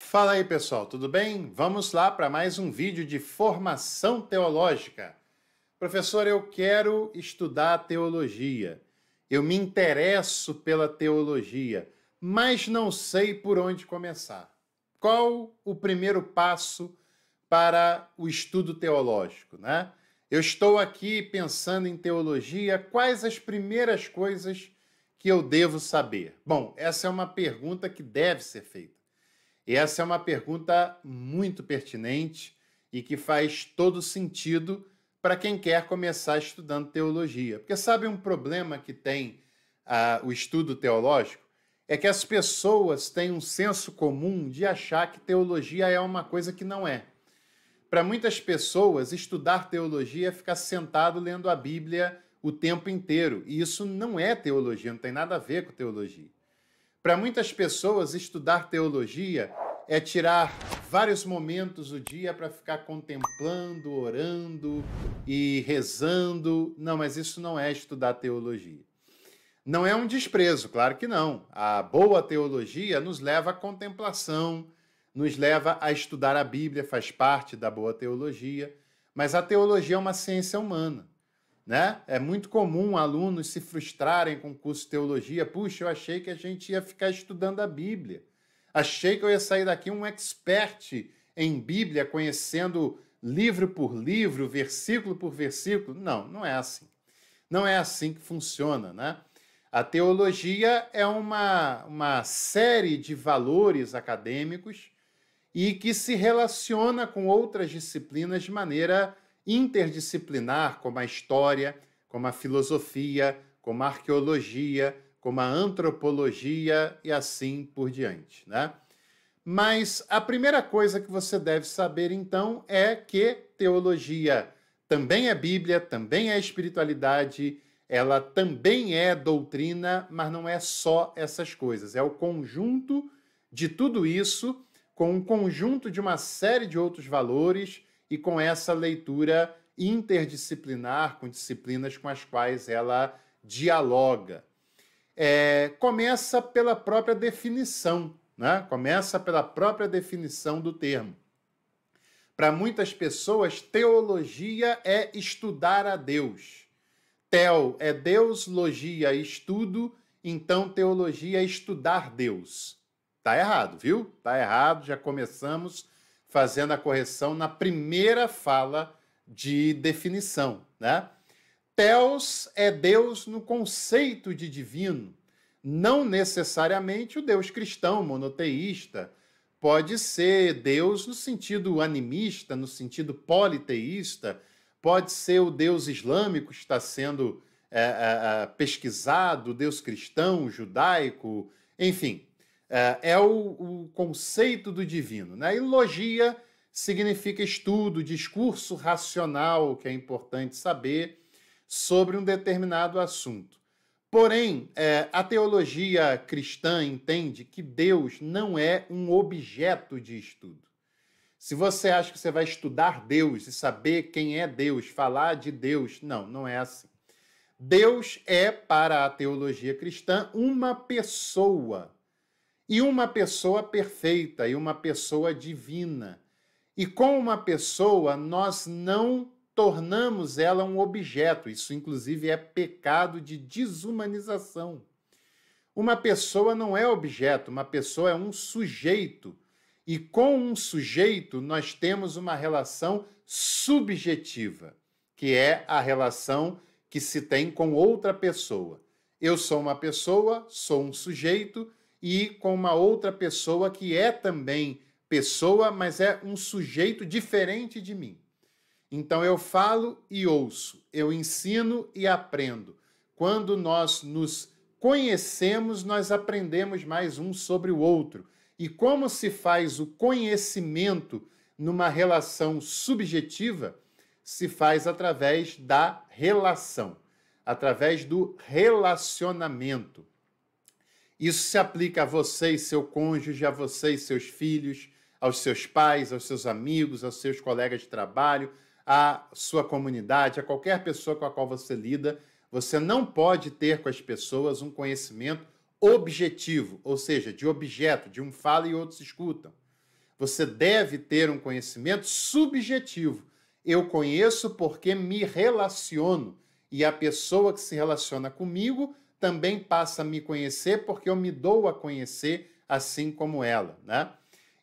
Fala aí pessoal, tudo bem? Vamos lá para mais um vídeo de formação teológica. Professor, eu quero estudar teologia. Eu me interesso pela teologia, mas não sei por onde começar. Qual o primeiro passo para o estudo teológico, né? Eu estou aqui pensando em teologia, quais as primeiras coisas que eu devo saber? Bom, essa é uma pergunta que deve ser feita. Essa é uma pergunta muito pertinente e que faz todo sentido para quem quer começar estudando teologia. Porque sabe um problema que tem uh, o estudo teológico? É que as pessoas têm um senso comum de achar que teologia é uma coisa que não é. Para muitas pessoas, estudar teologia é ficar sentado lendo a Bíblia o tempo inteiro. E isso não é teologia, não tem nada a ver com teologia. Para muitas pessoas, estudar teologia é tirar vários momentos do dia para ficar contemplando, orando e rezando. Não, mas isso não é estudar teologia. Não é um desprezo, claro que não. A boa teologia nos leva à contemplação, nos leva a estudar a Bíblia, faz parte da boa teologia. Mas a teologia é uma ciência humana né? É muito comum alunos se frustrarem com o curso de teologia. Puxa, eu achei que a gente ia ficar estudando a Bíblia. Achei que eu ia sair daqui um expert em Bíblia, conhecendo livro por livro, versículo por versículo. Não, não é assim. Não é assim que funciona, né? A teologia é uma, uma série de valores acadêmicos e que se relaciona com outras disciplinas de maneira interdisciplinar, como a história, como a filosofia, como a arqueologia, como a antropologia e assim por diante, né? Mas a primeira coisa que você deve saber então é que teologia também é Bíblia, também é espiritualidade, ela também é doutrina, mas não é só essas coisas, é o conjunto de tudo isso com um conjunto de uma série de outros valores e com essa leitura interdisciplinar, com disciplinas com as quais ela dialoga. É, começa pela própria definição, né? começa pela própria definição do termo. Para muitas pessoas, teologia é estudar a Deus. Tel é Deus, logia estudo, então teologia é estudar Deus. Tá errado, viu? Tá errado, já começamos fazendo a correção na primeira fala de definição, né? Theos é Deus no conceito de divino, não necessariamente o Deus cristão monoteísta. Pode ser Deus no sentido animista, no sentido politeísta, pode ser o Deus islâmico que está sendo é, é, pesquisado, o Deus cristão, judaico, enfim. É, é o, o conceito do divino. Né? E logia significa estudo, discurso racional, que é importante saber, sobre um determinado assunto. Porém, é, a teologia cristã entende que Deus não é um objeto de estudo. Se você acha que você vai estudar Deus e saber quem é Deus, falar de Deus, não, não é assim. Deus é, para a teologia cristã, uma pessoa e uma pessoa perfeita e uma pessoa divina. E com uma pessoa, nós não tornamos ela um objeto. Isso, inclusive, é pecado de desumanização. Uma pessoa não é objeto, uma pessoa é um sujeito. E com um sujeito, nós temos uma relação subjetiva, que é a relação que se tem com outra pessoa. Eu sou uma pessoa, sou um sujeito e com uma outra pessoa que é também pessoa, mas é um sujeito diferente de mim. Então eu falo e ouço, eu ensino e aprendo. Quando nós nos conhecemos, nós aprendemos mais um sobre o outro. E como se faz o conhecimento numa relação subjetiva? Se faz através da relação, através do relacionamento. Isso se aplica a você e seu cônjuge, a você e seus filhos, aos seus pais, aos seus amigos, aos seus colegas de trabalho, à sua comunidade, a qualquer pessoa com a qual você lida. Você não pode ter com as pessoas um conhecimento objetivo, ou seja, de objeto, de um fala e outros escutam. Você deve ter um conhecimento subjetivo. Eu conheço porque me relaciono e a pessoa que se relaciona comigo também passa a me conhecer, porque eu me dou a conhecer assim como ela, né?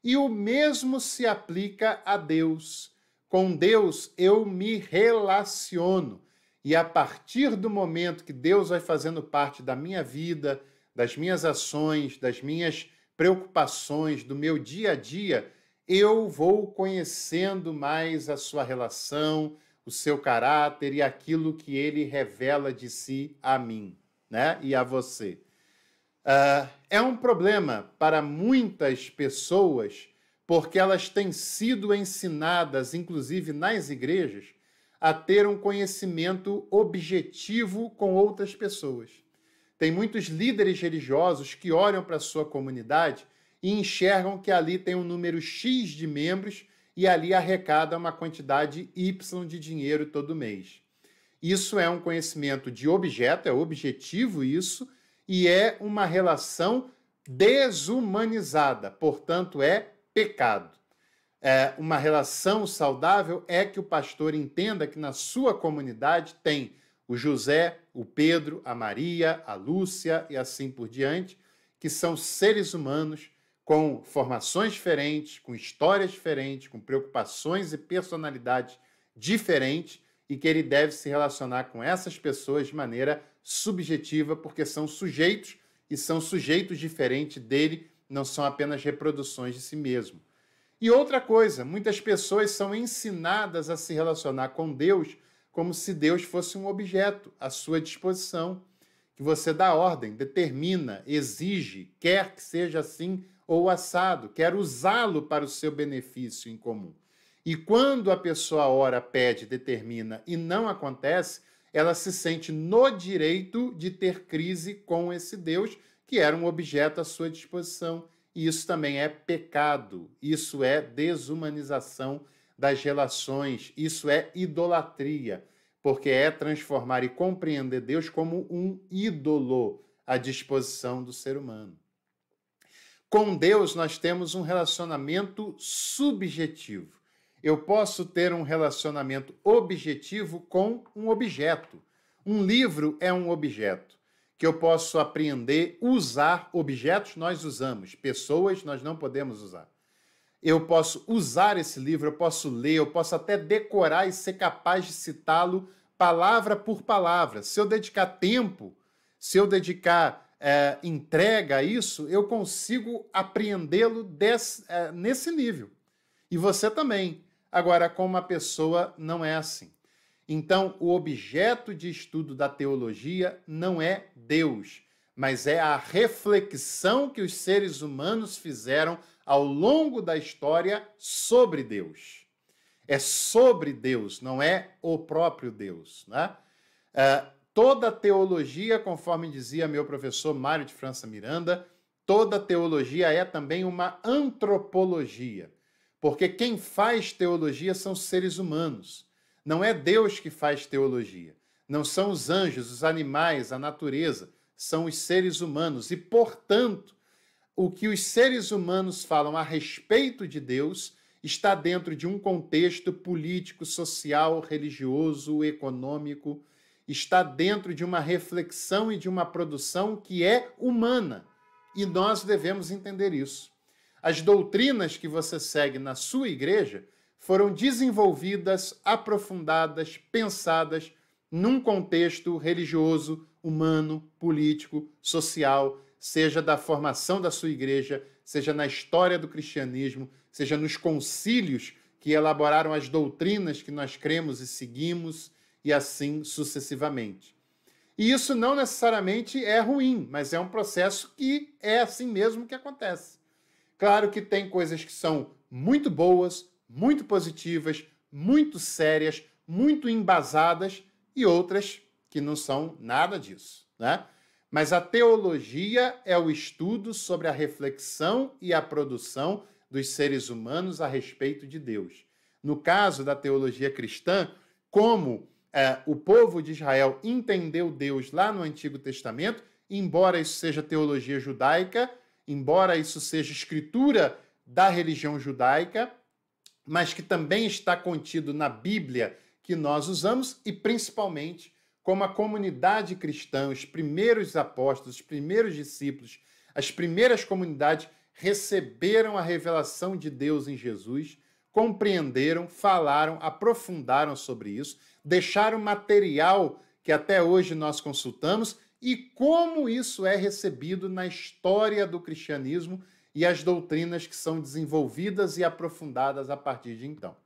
E o mesmo se aplica a Deus. Com Deus eu me relaciono. E a partir do momento que Deus vai fazendo parte da minha vida, das minhas ações, das minhas preocupações, do meu dia a dia, eu vou conhecendo mais a sua relação, o seu caráter e aquilo que ele revela de si a mim né? e a você. Uh, é um problema para muitas pessoas porque elas têm sido ensinadas, inclusive nas igrejas, a ter um conhecimento objetivo com outras pessoas. Tem muitos líderes religiosos que olham para a sua comunidade e enxergam que ali tem um número X de membros e ali arrecada uma quantidade Y de dinheiro todo mês. Isso é um conhecimento de objeto, é objetivo isso, e é uma relação desumanizada, portanto, é pecado. É, uma relação saudável é que o pastor entenda que na sua comunidade tem o José, o Pedro, a Maria, a Lúcia e assim por diante, que são seres humanos com formações diferentes, com histórias diferentes, com preocupações e personalidades diferentes, e que ele deve se relacionar com essas pessoas de maneira subjetiva, porque são sujeitos e são sujeitos diferentes dele, não são apenas reproduções de si mesmo. E outra coisa, muitas pessoas são ensinadas a se relacionar com Deus como se Deus fosse um objeto à sua disposição, que você dá ordem, determina, exige, quer que seja assim ou assado, quer usá-lo para o seu benefício em comum. E quando a pessoa ora, pede, determina e não acontece, ela se sente no direito de ter crise com esse Deus, que era um objeto à sua disposição. E isso também é pecado, isso é desumanização das relações, isso é idolatria, porque é transformar e compreender Deus como um ídolo à disposição do ser humano. Com Deus, nós temos um relacionamento subjetivo. Eu posso ter um relacionamento objetivo com um objeto. Um livro é um objeto que eu posso aprender usar objetos nós usamos, pessoas nós não podemos usar. Eu posso usar esse livro, eu posso ler, eu posso até decorar e ser capaz de citá-lo palavra por palavra. Se eu dedicar tempo, se eu dedicar é, entrega a isso, eu consigo apreendê-lo é, nesse nível. E você também. Agora, com uma pessoa, não é assim. Então, o objeto de estudo da teologia não é Deus, mas é a reflexão que os seres humanos fizeram ao longo da história sobre Deus. É sobre Deus, não é o próprio Deus. Né? Uh, toda teologia, conforme dizia meu professor Mário de França Miranda, toda teologia é também uma antropologia. Porque quem faz teologia são seres humanos. Não é Deus que faz teologia. Não são os anjos, os animais, a natureza. São os seres humanos. E, portanto, o que os seres humanos falam a respeito de Deus está dentro de um contexto político, social, religioso, econômico. Está dentro de uma reflexão e de uma produção que é humana. E nós devemos entender isso. As doutrinas que você segue na sua igreja foram desenvolvidas, aprofundadas, pensadas num contexto religioso, humano, político, social, seja da formação da sua igreja, seja na história do cristianismo, seja nos concílios que elaboraram as doutrinas que nós cremos e seguimos, e assim sucessivamente. E isso não necessariamente é ruim, mas é um processo que é assim mesmo que acontece. Claro que tem coisas que são muito boas, muito positivas, muito sérias, muito embasadas e outras que não são nada disso, né? Mas a teologia é o estudo sobre a reflexão e a produção dos seres humanos a respeito de Deus. No caso da teologia cristã, como é, o povo de Israel entendeu Deus lá no Antigo Testamento, embora isso seja teologia judaica, embora isso seja escritura da religião judaica, mas que também está contido na Bíblia que nós usamos e principalmente como a comunidade cristã, os primeiros apóstolos, os primeiros discípulos, as primeiras comunidades receberam a revelação de Deus em Jesus, compreenderam, falaram, aprofundaram sobre isso, deixaram material que até hoje nós consultamos e como isso é recebido na história do cristianismo e as doutrinas que são desenvolvidas e aprofundadas a partir de então.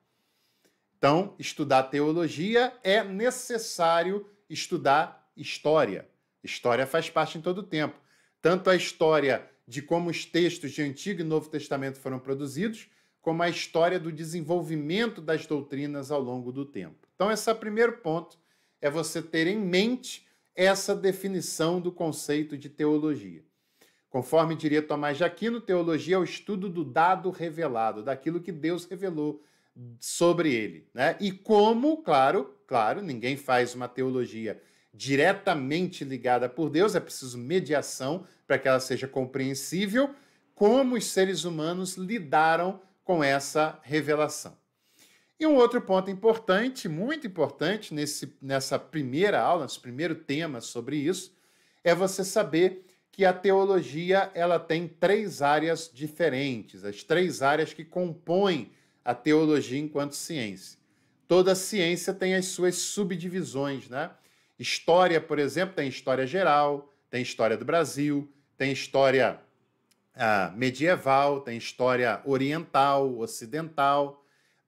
Então, estudar teologia é necessário estudar história. História faz parte em todo o tempo. Tanto a história de como os textos de Antigo e Novo Testamento foram produzidos, como a história do desenvolvimento das doutrinas ao longo do tempo. Então, esse é o primeiro ponto, é você ter em mente essa definição do conceito de teologia. Conforme diria Tomás de Aquino, teologia é o estudo do dado revelado, daquilo que Deus revelou sobre ele, né? E como, claro, claro, ninguém faz uma teologia diretamente ligada por Deus, é preciso mediação para que ela seja compreensível, como os seres humanos lidaram com essa revelação. E um outro ponto importante, muito importante, nesse, nessa primeira aula, nesse primeiro tema sobre isso, é você saber que a teologia ela tem três áreas diferentes, as três áreas que compõem a teologia enquanto ciência. Toda ciência tem as suas subdivisões, né? História, por exemplo, tem história geral, tem história do Brasil, tem história ah, medieval, tem história oriental, ocidental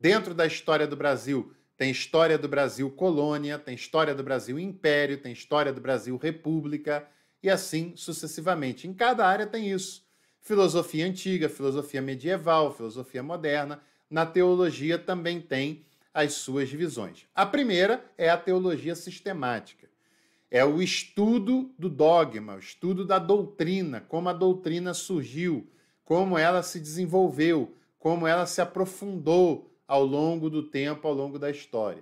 Dentro da história do Brasil, tem história do Brasil colônia, tem história do Brasil império, tem história do Brasil república e assim sucessivamente. Em cada área tem isso. Filosofia antiga, filosofia medieval, filosofia moderna. Na teologia também tem as suas divisões. A primeira é a teologia sistemática. É o estudo do dogma, o estudo da doutrina, como a doutrina surgiu, como ela se desenvolveu, como ela se aprofundou ao longo do tempo, ao longo da história.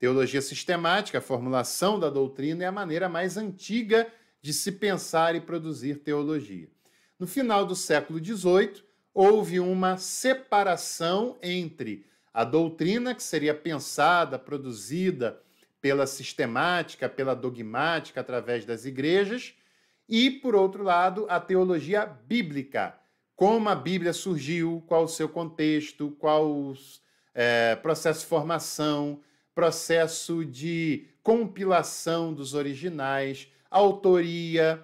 Teologia sistemática, a formulação da doutrina, é a maneira mais antiga de se pensar e produzir teologia. No final do século XVIII, houve uma separação entre a doutrina, que seria pensada, produzida pela sistemática, pela dogmática através das igrejas, e, por outro lado, a teologia bíblica. Como a Bíblia surgiu, qual o seu contexto, quais é, processo de formação, processo de compilação dos originais, autoria,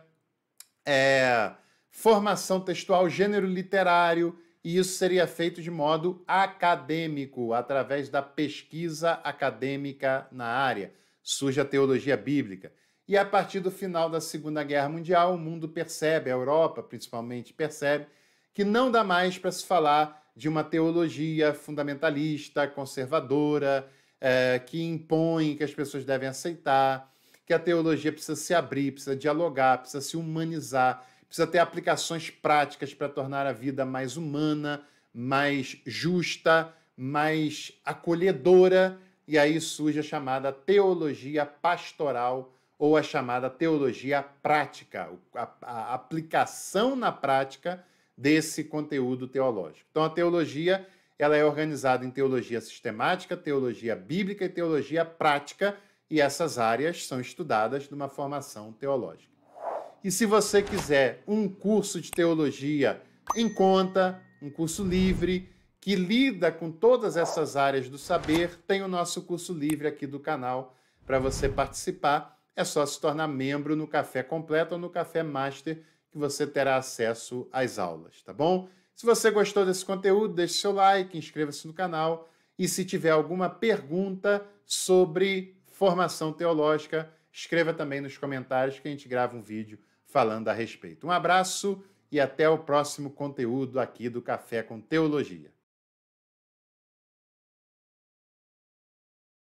é, formação textual, gênero literário, e isso seria feito de modo acadêmico, através da pesquisa acadêmica na área. Surge a teologia bíblica. E a partir do final da Segunda Guerra Mundial, o mundo percebe, a Europa principalmente percebe, que não dá mais para se falar de uma teologia fundamentalista, conservadora, é, que impõe que as pessoas devem aceitar, que a teologia precisa se abrir, precisa dialogar, precisa se humanizar, precisa ter aplicações práticas para tornar a vida mais humana, mais justa, mais acolhedora. E aí surge a chamada teologia pastoral ou a chamada teologia prática, a, a aplicação na prática desse conteúdo teológico. Então a teologia, ela é organizada em teologia sistemática, teologia bíblica e teologia prática, e essas áreas são estudadas numa formação teológica. E se você quiser um curso de teologia em conta, um curso livre, que lida com todas essas áreas do saber, tem o nosso curso livre aqui do canal para você participar. É só se tornar membro no Café Completo ou no Café Master que você terá acesso às aulas, tá bom? Se você gostou desse conteúdo, deixe seu like, inscreva-se no canal e se tiver alguma pergunta sobre formação teológica, escreva também nos comentários que a gente grava um vídeo falando a respeito. Um abraço e até o próximo conteúdo aqui do Café com Teologia.